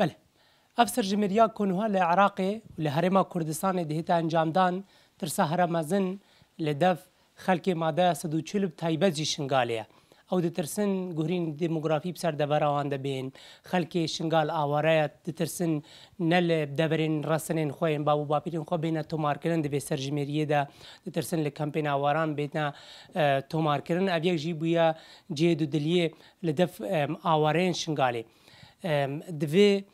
بله افسر جمهوریا کنوها له عراق له هرما کردستان د هیته انجام دان تر سهره مزن له دف خلک ماده 140 تایبه جی شنګالیه او د ترسن ګورین دیموګرافي په سر د براوند بین خلک شنګال اواره د ترسن نل دبرین رسنن خو ان بابو باپیرین خو بینه تو مارکرن د بسر جمهوریه ده د ترسن له کمپین اواران بینه تو مارکرن اوی جی بویا جی د دلیه لدف اوارین شنګالی دوی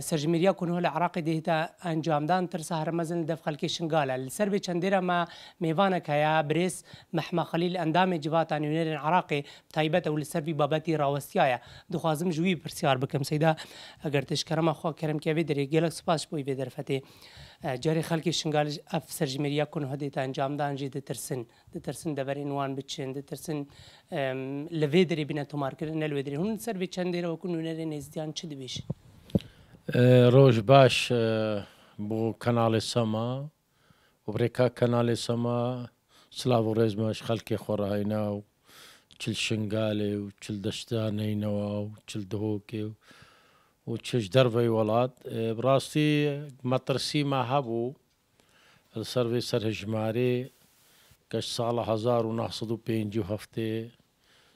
سرجميريا كونه العراق دهتا انجام دان ترسا هرمزن دف خلكي شنغالا السرب چنديرا ما ميوانا كيا بريس محما خليل اندام جواتان يونير عراقي تايبت او السربي بابتي راوسيايا دخوازم جوي برسيار بكم سيدا اگر تشكرم اخو كرم كيوي دري گلك سپاس بوي بدرفتي جاري خلکی شنگال اف سرجمریا کن هدی تا انجام دان جی دترسن دترسن دبر انوان بچن دترسن لوی دری بنا تمار کرن لوی دری هون سر بچن دیر و کنون نر نزدیان چه دویش روش باش بو کانال سما و بریکا کانال سما سلاو رزمش خلکی خورا هیناو چل شنگاله و چل دشتانه هیناو چل دهوکه و وتشج دربي ولاد إيه، براستي مطرسي ما هبو السرويسر هجماري كش سال هزار ونحصد بينجو هفته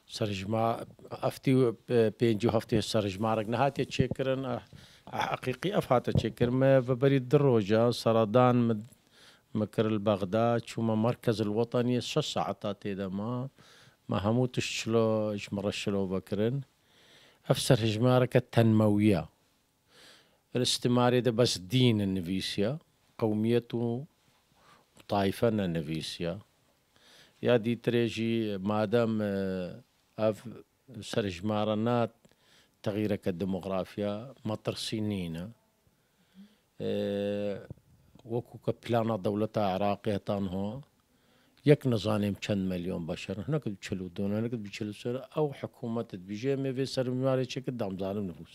سرجما افتي إيه، بينجو هفته سرجمارك نهاتي تشكرن حقيقي افهات تشكر ما ببري الدروجة سرطان مد مكر البغداد شو مركز الوطني شش ساعات تيدا ما ما هموتش شلو مرشلو بكرن أفسر هجمارك التنموية الاستماري ده بس دين النفيسيا قومية وطائفة النفيسيا يا دي تريجي مادام آه، أف سرجمارة نات تغييرك الديموغرافيا مطر سنين آه، وكوكا بلانا دولة عراقية تانهو یەک نەزانێم چەند مەلیۆن بەشەر نەکرد چل و دۆ نەکرد بچل سەر ئەو حکوومەتت بژێ مێوێ سەر میوارێکێکت دامزانم نبووس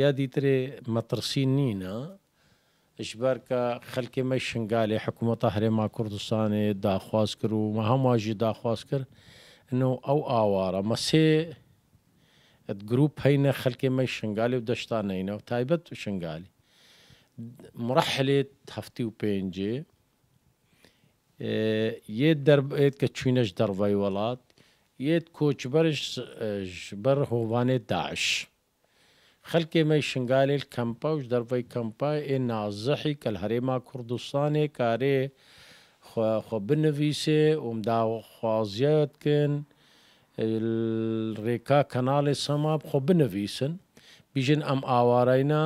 یا دیترێ مەترسی نینە ژبەر کە خەلکێمە شنگالی حکوومەتە هەرێما کوردستانی داخواست کرد و مە هەمواژی داخواست کرد ئەو ئاوارە مەسێ گروپ هەینە خەلکێمە شنگالی و دەشتانەینە و تایبەت و شنگالی مرحلێت هەفتی و پێنجێ یه دەرێت کە چوینەش دەڕڤای وڵات یەت کۆچبەرش بەر هۆوانێ داعش. خەلکێ مەی شنگالێل کەمپاوش دەرڤی کەمپای ئێ نازەحی کە هەرێما کوردستانێ کارێ خۆ بنەویسێ ئۆمداوەخوازیات کن ڕێکا کەناڵی سەماب خۆ بنەویسن بیژن ئەم ئاوارەینا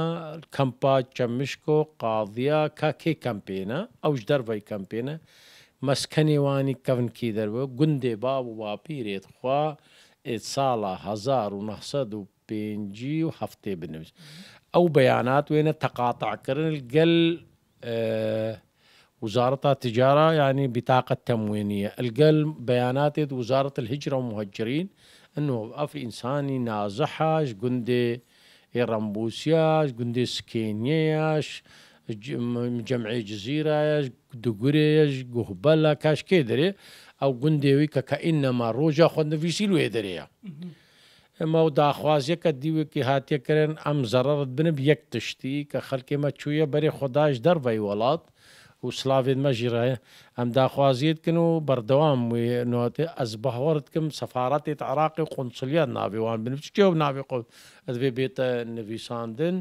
کەمپا چەمشک و قاضیا کاکێ کەمپێنە ئەوش دەرڤی کەمپێنە مەسکەنێوانی کەونکی دەروە گوندێ بابو و واپیرێت خوا ساڵە هزار و هەفتێ او بيانات وين تقاطع تەقاتعکردن گەل اه، وزارة تجارة يعني بطاقة تموينية القل بيانات وزارة الهجرة والمهجرين انه اف انساني نازحش قندي رمبوسياش قندي سكينياش جمعی جزیرایش دوگورێش گوخبە لە کاشکێ دەرێ ئەو گوندێوی کە کە ئین نەما ڕۆژە خوندەویسی لێ دەرەیە. ئەمە و داخوازیەکە دیوێکی هاتیەکردن ئەم زەرڕت بنب یەک تشتی کە خەلکێمە چویە بەرێ خۆداش دەربەی وڵات و سلاوێت مەژیرایە ئەم داخوازیت کن و بەردەوام نواتێ ئەس بەهوەرت کەم سەفاارەتێت عراقی قونسلیان ناویوان بنچ و ناوی قوت ئەدوێ بێتە نویساندن.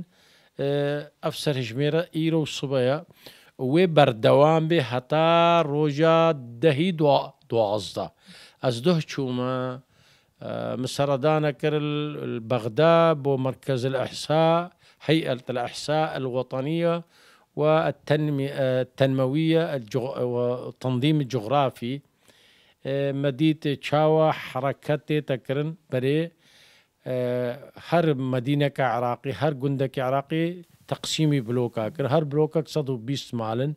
هجميره آه، ايرو صبايا آه، و سبەیە وێ بەردەوام بێ هەتا ڕۆژە دو دوازدا از دۆ چوما مسردانا کرد البغداد بو مركز ئەحسا هيئة الأحساء الوطنية التنموية آه، الجغ... والتنظيم الجغرافي مديت تشاوا حركة تكرن بري هر مدینه کا عراقی هر گنده کې عراقی تقسيمي بلوكا هر بلوكك 120 معلن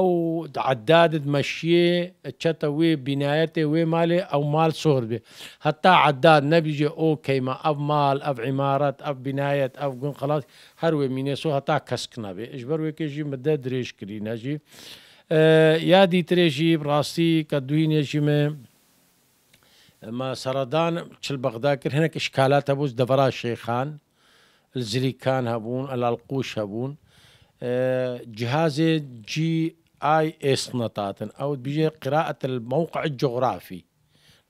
او عداد تمشيه تشتا وي بنايته وي مالي او مال صهر به حتى عداد نبيجي او كيما اب مال اب عمارات اب بنايه اب قن خلاص هر وي مينيسو حتى كسكنا به اجبر وي كيجي مدى دريش كرينا جي آه يا دي تريجي براستي كدوين يجي ما سردان چل بغداكر هناك اشكالات ابوز دفرا دەبرا الزريكان هبون الالقوش هبون اه، جهاز جي آي اس نطاتن او بيجي قراءة الموقع الجغرافي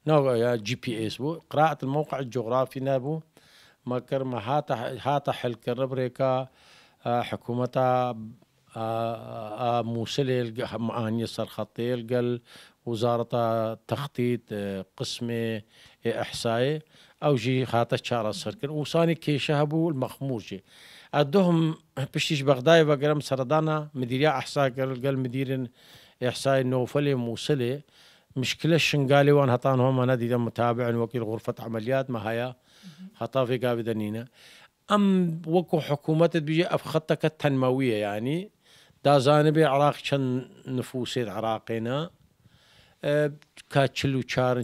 نو يا اه، جي بي اس بو قراءة الموقع الجغرافي نابو ما كرم هاتا هاتا حل كربريكا اه، حكومتا موسل معني صار خطيل قال وزارة تخطيط آه، قسم آه، إحصائي أو جي خاطة شارة سركن وصاني كي شهبو جي أدهم بشتيش بغداي وقرم سردانا مديريا إحصاء قال مدير إحصائي نوفلي موصلي مشكلة شنقالي وان هطان هم أنا دي متابع وكيل غرفة عمليات ما هيا هطا في دنينا أم وكو حكومة بيجي أفخطك التنموية يعني دا زانبي عراق شن نفوسي عراقينا شارن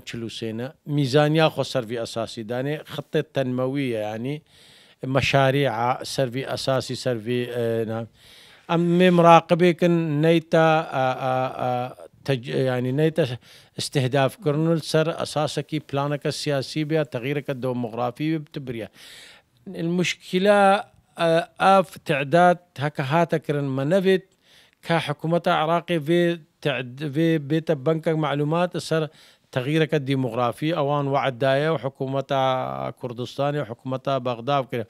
چل سينا چارن چل و أساسي داني خطة تنموية يعني مشاريع خطێت تەنمەویە ینی مەشاری سەروی ئەساسی سەروی ئەم اه، نيتا مراقبێکن نەیتە اه، اه، ینی نەیتە استهدافکردن و سەر ئەساسەکی بلانك السياسي بيا تغييرك الديموغرافي بتبريا المشكلة آف تعداد هكا هاتا كرن منفت كحكومة عراقي في تعد بيت بنكك معلومات السر تغييرك الديموغرافي اوان وعد دايا وحكومتها كردستاني وحكومتها بغداد وكذا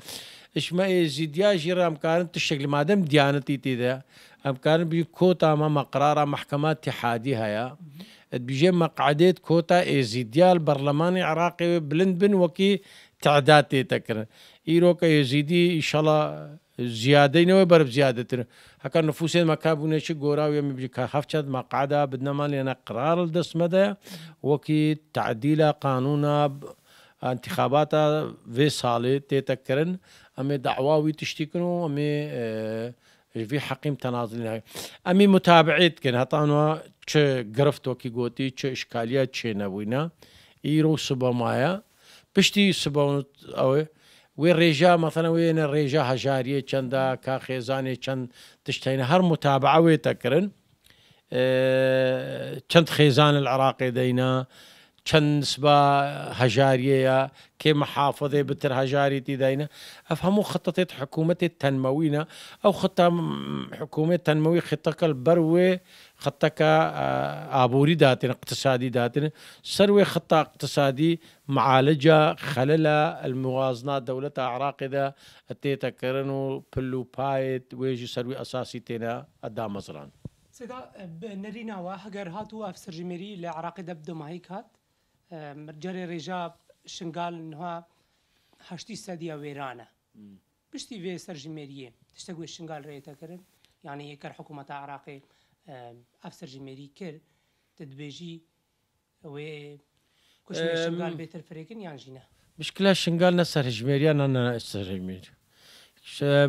اش ما يا جرا امكان تشكل ما دام ديانتي تيدا امكان بي كوتا ما مقرارة محكمه اتحادي هيا بيجي مقعدات كوتا يا البرلمان العراقي بلندن وكي تعداد تيتكر ايروكا يزيدي ان شاء الله زیادەینەوەی و زیادەتر هەکە نفوسێن مەکبوونێکی گۆراوی میبیکە هەفچەت مەقعدا بدنەمان لێنە قرارل دەسمەدە وەکی تعدیلە قانونە انتخاباتە وێ ساڵێ تێتەکردن ئەمێ داواوی تشتی کنو امی اه، في حقيم تنازل امي متابعت كن هطانوا چه گرفت وكي قوتي تش اشكاليات تشينا وينا ايرو سبا مايا بشتي سبا اوه وی ریجا ڕێژا مەسەنە وێنە ڕێژە هەژاریە چەندە کا چند تشتین هر متابعه وی تکرن اه، چند خیزان العراقی دینا چەند سبە هەژاریەیە کێ محافظة بتر هەژاری دیداینە أفهموا هەموو حكومة التنموينا أو ئەو حكومة حکوومێت تەنمەوەی خێتەکەل بەروێ خەتەکە ئابووری داتێن اقتصادی داتن سەروێ خەتا اقتصادی معالجە خەلە لە الموازنا دەولەت عراقیدا ئەتێتەکردن و پل و پایت وێژی سەروی ئەساسی مزران سيدا نرينا واحد نەریناوە هەگەر هاتووە ئەفسەرژمێری لە عراقی دەبدەمایی جەرێ ڕێژا شنگالن ها هەشتی سەدیە وێرانە پشتی وێ سەرژی مێریە تشتە گوێ شنگال ڕێتەکردن یعنی یەکەر حکوومەتە عراقی ئەف سەرژی مێری کرد دەبێژی ئەوێ شنگال بێتر فرێکن یانژینە مشکلە شنگال نە سەرژمێریان نە سەرژمێری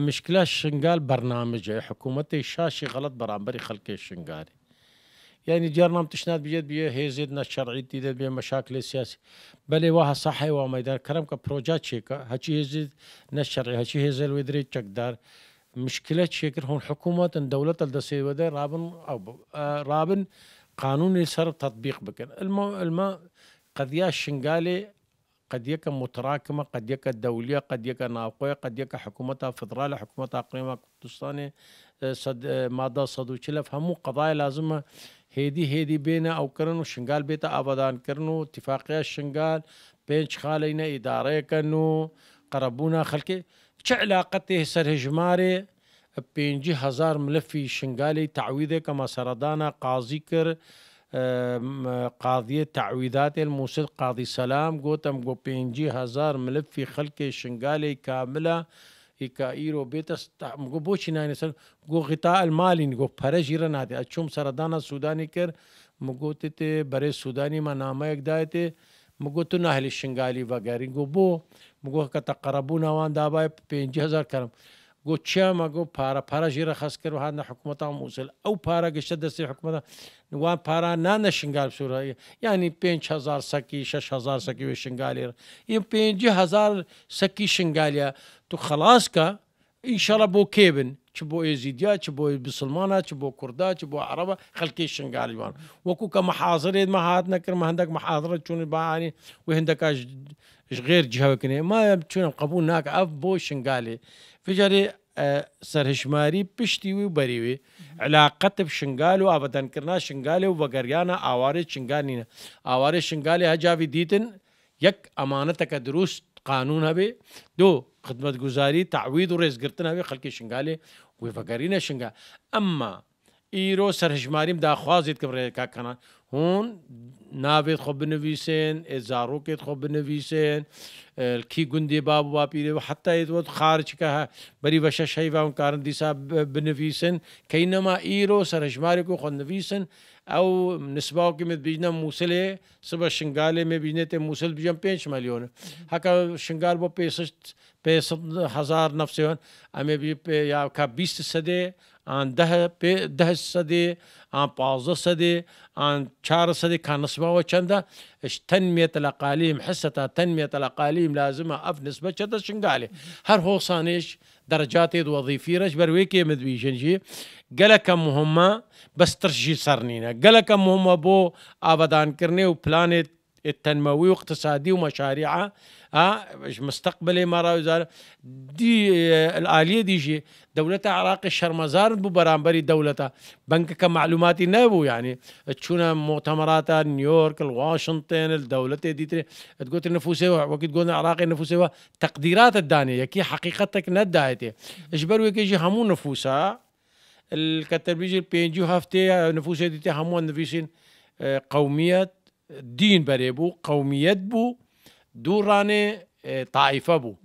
مشکلە شنگال بەرنامەجێ حکوومەتی شاشی غەڵت بەرامبەری خەڵکی شنگاری يعني ديارنا متشنات بيد بيه هيزيدنا شرعي ديد بيه مشاكل سياسي بلي وها صحي وميدان كرم كبروجات شيكا هاتشي هيزيدنا شرعي هاتشي هيزل ويدري تشكدار مشكلة شكر هون حكومة دولة الدسي وده رابن أو رابن قانون سر تطبيق بكن الما الما قضية شنغالي قد يك متراكمة قد يك دولية قد يك ناقوية قد يك حكومتها فدرالية حكومتها أقليمية كردستانية صد مادة صدو فهموا قضايا لازمة هیدی هیدی بینه او کرن و شنگال بیتا آبادان کرن و اتفاقیه شنگال پنج خالینه اداره کن و قربونه خلکه چه علاقته سر هجماره پنجی هزار ملفی شنگالی تعویده کما سردانه قاضی کر قاضی تعویدات الموسد قاضی سلام گوتم گو پنجی هزار ملفی خلک شنگالی کامله ikairo betas go bochina ne sar go gita al malin go parajira na de achum saradana sudani ker mugo tete bare sudani ma nama ek daite mugo to nahli shingali wagari go bo mugo ka taqrabuna wan daba 50000 karam گو چما گو پارا پارا جیرا خاص کرو هاد حکومت موصل او پارا گشت دستی حکومت وان پارا نان شنگال سورا یعنی پنج هزار سکی شش هزار سکی و شنگالی این پنج هزار سکی شنگالیا تو خلاص که انشالله بو کیبن چه بو ایزیدیا چه بو بسلمانا چه بو کردا چه بو عربا خلکی شنگالی وان وکو که محاضره ما هات نکر ما هندک محاضره چون باعانی و هندک غير جهه كني ما چون قبول ناك اف بو شنگالي فجارێ سەرهشماری پشتی وی بەریوی علااقتب شنگال و ئابدەنکردنا شنگالێ و بەگەریانە ئاوارێ چنگانینە ئاوارێ شنگالی هەجاوی دیتن یەک ئەمانەتەکە دروست قانون هەبێ دو خدمت گوزاری تعوید و ڕێزگرتن هەبێ خەلکی شنگالێ وی بەگەرینە شنگا ئەمما ئیرۆ سەرهژماریم داخوازیت کە ڕێکاکەنا ناو خوب نویسین ازارو کت خوب نویسے کی گندی باب ایت وقت خارج کہا بری وشا شاہی واؤں کارن دیسا ویسن کئی نما ایرو سرشماری کو خوب نویسن او نسباو کې مې بجنه موسله صبح شنګاله مې بجنه ته موسل بجم 5 مليون حقا شنګال بو 65 65 هزار نفس هن امې بي په یا کا 20 سده آن ده په ده سده آن 15 سده آن 4 سده كان نسبه وچنده تنمية الأقاليم حصة تنمية الأقاليم لازمة أف نسبة شنقالي هر هو صانيش درجاتي وظيفي رج برويكي مدويجنجي قلك مهمة بس ترجي سرنينا قلك مهمة بو آبادان كرني وبلانت التنموي واقتصادي ومشاريعها ها مستقبل اماره وزاره دي الاليه دي جي دولتها عراق الشرمزار ببرامبري دولتها بنك كمعلوماتي نابو يعني تشونا مؤتمرات نيويورك الواشنطن الدولة دي تقول النفوس وقت تقول العراقي النفوس تقديرات الدانية كي حقيقتك ندايتي كي يجي همو نفوسها الكتر بيجي بينجو هافتي نفوسية دي همو نفوسين قومية دین بەرێ بوو قومیت بوو دوو ڕانێ تاعیفە اه، بوو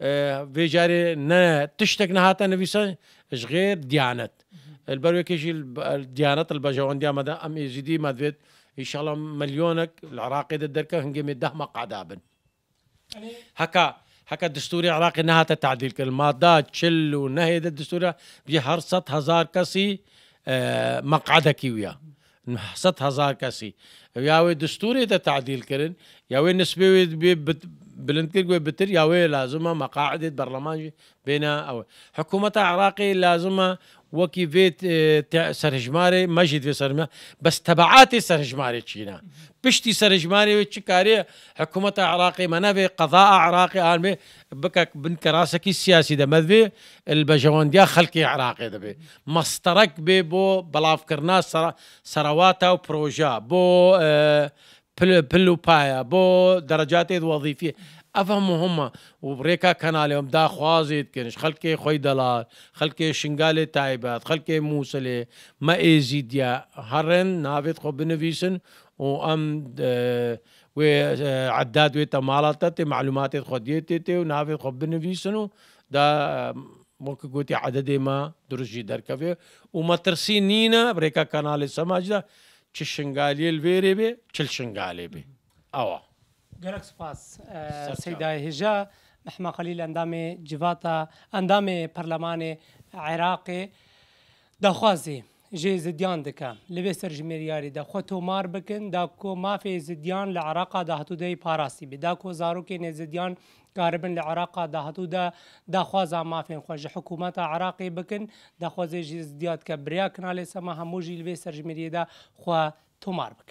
اه، بێجارێ نە تشتێک نەهاتە نەویسە ژغێر دیانەت بەروێکێکی دیانەت بەژەوەندیامەدا ئەم ئێزیدی مەدوێت ئیشەڵە ملیۆنێک لە عراقیدا دەرکە هەنگێمی دەمە قادابن هەکە هەکە دستوری عراقی نهاتە تعدیل کرد مادا چل و نەهێدە دستورە بێ هەر هزار کەسی اه، مەقعدەکی ویە. محصت هزار کسی یا وی دستوری ته تعدیل کرن یا وی نسبی وی بلندکرد گوێ بتر یاوەیە لازمە مقاعد برلمان بێنە ئەوە حکوومەتە عراقی لازمە وەکی بێت سەرژمارە مەژی دوێ سەرمە بەس تەبعاتی سەرژمارە چینە پشتی سەرژمارەوێت چی کارەیە حکوومەتە عراقی مەنەبێ قەضا عراقی السياسي بکە بنکە ڕاستەکی سیاسی دەمەدبێ بەژەوەندیا خەلکی عراقی دەبێت مەستەرەک بو بۆ سر سرواتا و پرۆژە بۆ بلو بايا بو درجات وظيفيه افهموا هما وبريكا كان عليهم دا خوازي كنش خلكي خوي دلال خلكي شنغالي تايبات خلكي موسلي ما ايزي ديا هرن نافيت خو بنفيسن ام و عداد ويتا ديتي معلومات خديتي ونافيت خو بنفيسن دا ممكن قوتي عددي ما درجي دركفي وما ترسينينا بريكا كانالي سماج ده çi şingaliyel verebe, çil şingalebe. Awa. Gelek spas. Seyda Hija, Mehma Khalil endamê civata endamê Perlemanê Iraqê daxwazî. جه زدیان دکه لوی سر جمریاری ده خو تومار بکن دا کو مافی زدیان لعراقا ده هتو ده پاراسی بی دا کو زارو که زدیان کاربن لعراقا ده هتو ده دا خوازا مافین خو حکومت عراقی بکن دا خوازه جه زدیات که بریا کنال سما همو جی لوی سر جمریه ده خو تومار بکن